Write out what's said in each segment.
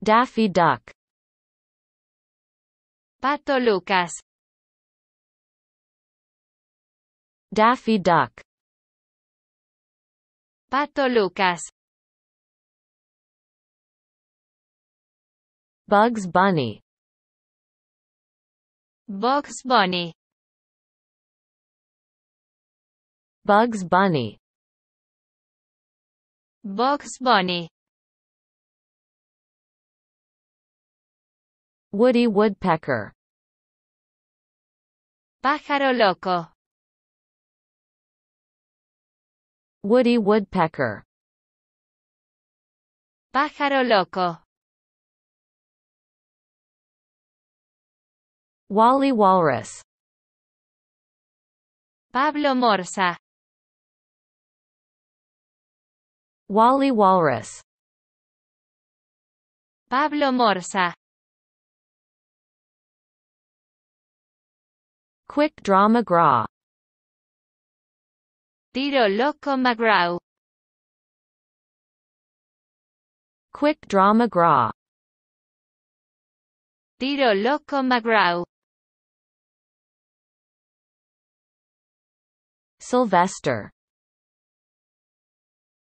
Daffy Duck Pato Lucas Daffy Duck Pato Lucas Bugs Bunny Bugs Bunny Bugs Bunny Bugs Bunny Woody woodpecker. Pájaro loco. Woody woodpecker. Pájaro loco. Wally walrus. Pablo Morsa. Wally walrus. Pablo Morsa Quick Draw McGraw Tiro Loco McGraw Quick Draw McGraw Tiro Loco McGraw Sylvester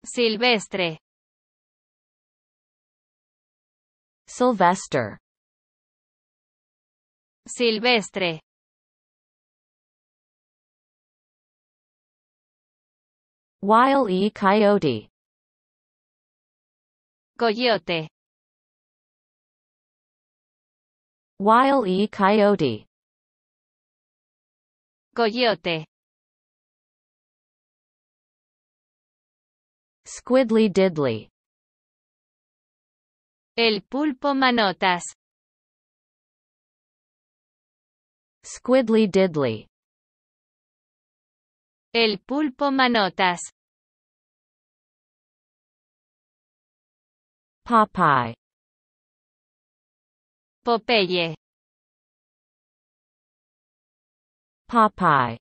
Silvestre Sylvester Silvestre Wile E. Coyote Coyote Wile E. Coyote Coyote Squidly Diddly El pulpo manotas Squidly Diddly El pulpo manotas. Popeye. Popeye. Popeye.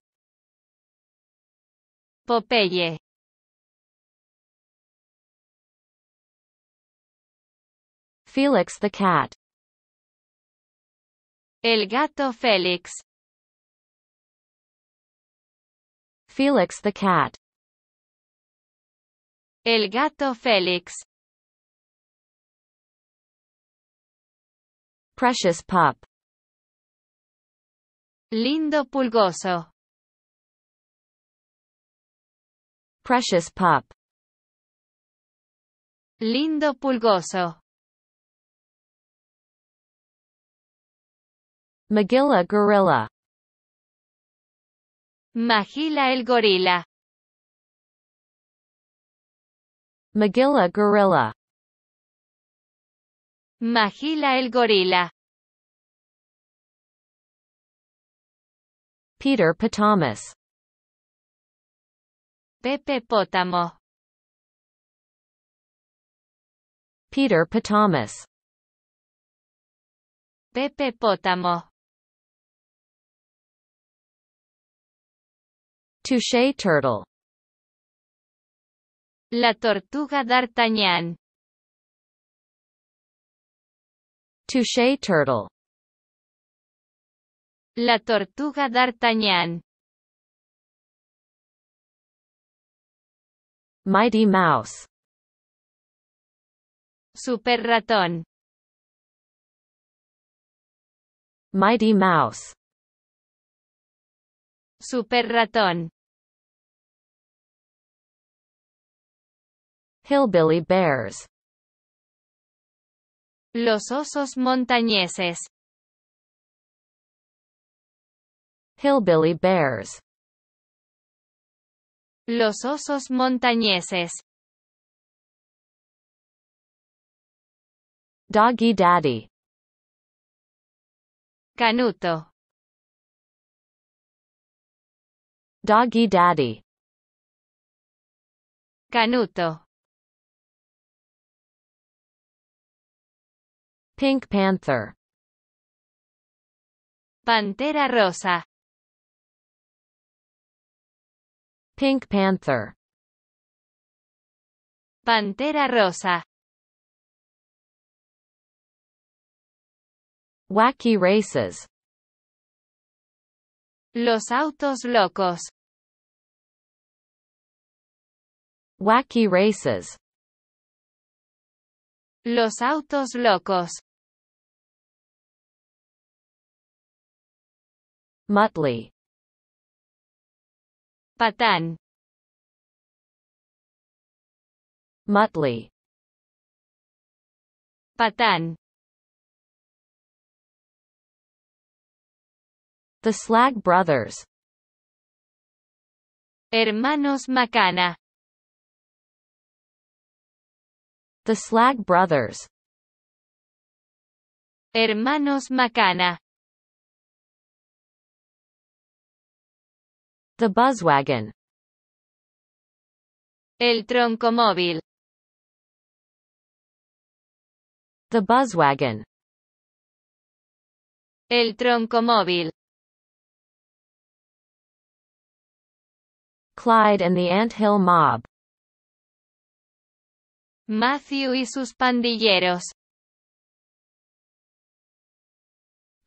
Popeye. Felix the cat. El gato Félix. Felix the cat. El gato Felix. Precious pup. Lindo pulgoso. Precious pup. Lindo pulgoso. Magilla gorilla. Magila el gorila. Magilla gorilla. Magila el gorila. Peter Potamus. Pepe Potamo. Peter Potamus. Pepe Potamo. Touché turtle. La tortuga d'Artagnan. Touché turtle. La tortuga d'Artagnan. Mighty Mouse. Super ratón. Mighty Mouse. Super ratón. Hillbilly bears. Los osos montañeses. Hillbilly bears. Los osos montañeses. Doggy Daddy. Canuto. Doggy Daddy. Canuto. Pink Panther Pantera Rosa Pink Panther Pantera Rosa Wacky races Los autos locos Wacky races Los autos locos Muttley. But then Muttley. But then The Slag Brothers. Hermanos Macana. The Slag Brothers. Hermanos Macana. The Buzzwagon. El tronco móvil. The Buzzwagon. El tronco móvil. Clyde and the Ant Hill Mob. Matthew y sus pandilleros.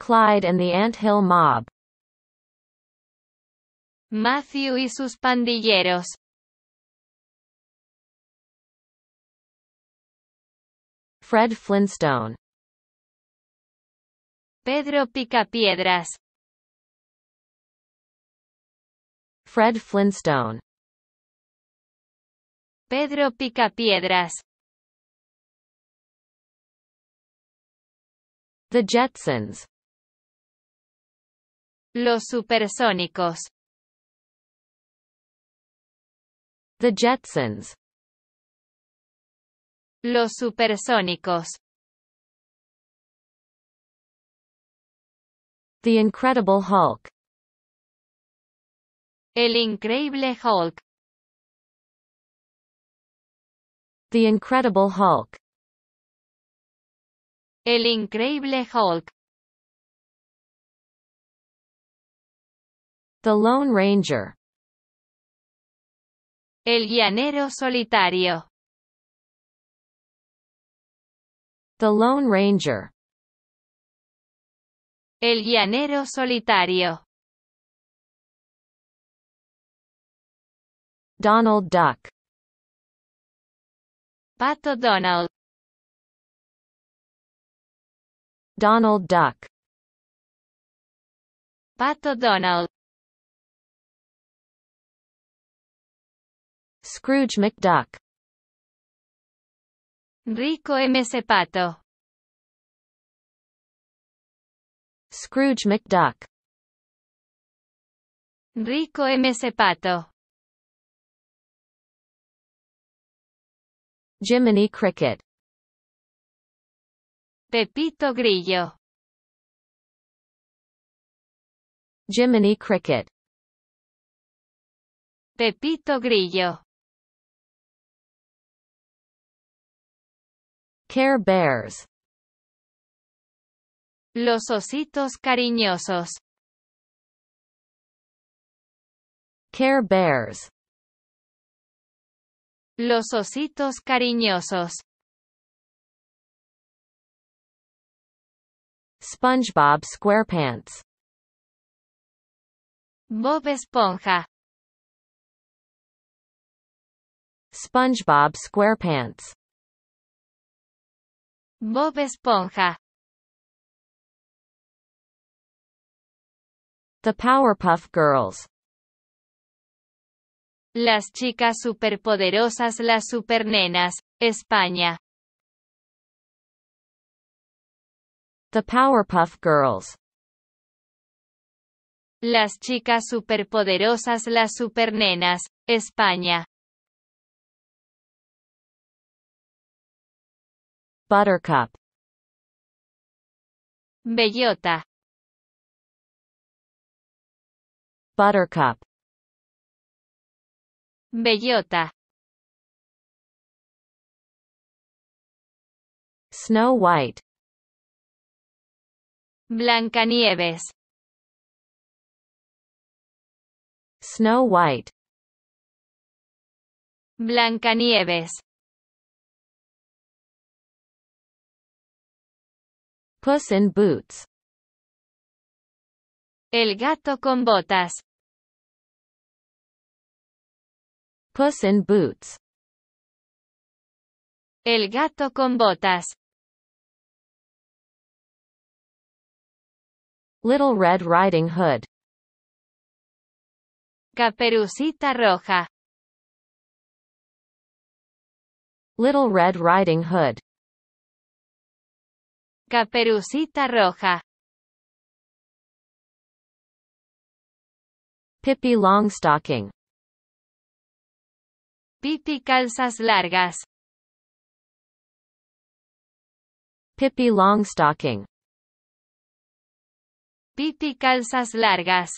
Clyde and the Ant Hill Mob. Matthew y sus pandilleros. Fred Flintstone. Pedro Picapiedras. Fred Flintstone. Pedro Picapiedras. The Jetsons. Los supersónicos. The Jetsons. Los Supersónicos. The Incredible Hulk. El Increíble Hulk. The Incredible Hulk. El Increíble Hulk. The Lone Ranger. El llanero solitario. The Lone Ranger. El llanero solitario. Donald Duck. Pato Donald. Donald Duck. Pato Donald. Scrooge McDuck. Rico M. Zapato. Scrooge McDuck. Rico M. Zapato. Jiminy Cricket. Pepito Grillo. Jiminy Cricket. Pepito Grillo. Care Bears Los ositos cariñosos Care Bears Los ositos cariñosos SpongeBob SquarePants Bob Esponja SpongeBob SquarePants Bob Esponja. The Powerpuff Girls. Las chicas superpoderosas, las supernenas, España. The Powerpuff Girls. Las chicas superpoderosas, las supernenas, España. buttercup bellota buttercup bellota Snow White Blancanieves Snow White Blancanieves Puss in Boots. El gato con botas. Puss in Boots. El gato con botas. Little Red Riding Hood. Caperucita Roja. Little Red Riding Hood. Caperucita Roja. Pippi Longstocking. Pippi Calzas Largas. Pippi Longstocking. Pippi Calzas Largas.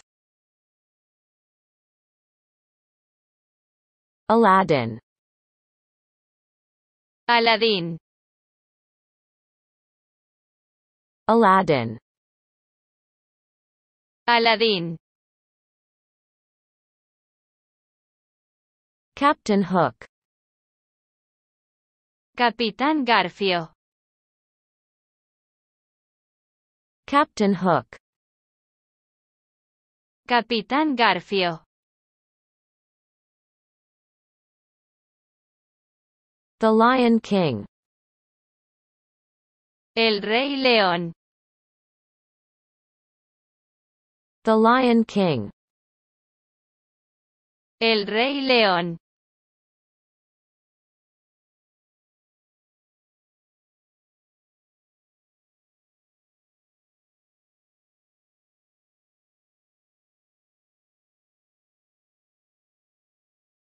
Aladdin. Aladdin. Aladdin Aladdin Captain Hook Capitán Garfio Captain Hook Capitán Garfio The Lion King El Rey León. The Lion King. El Rey León.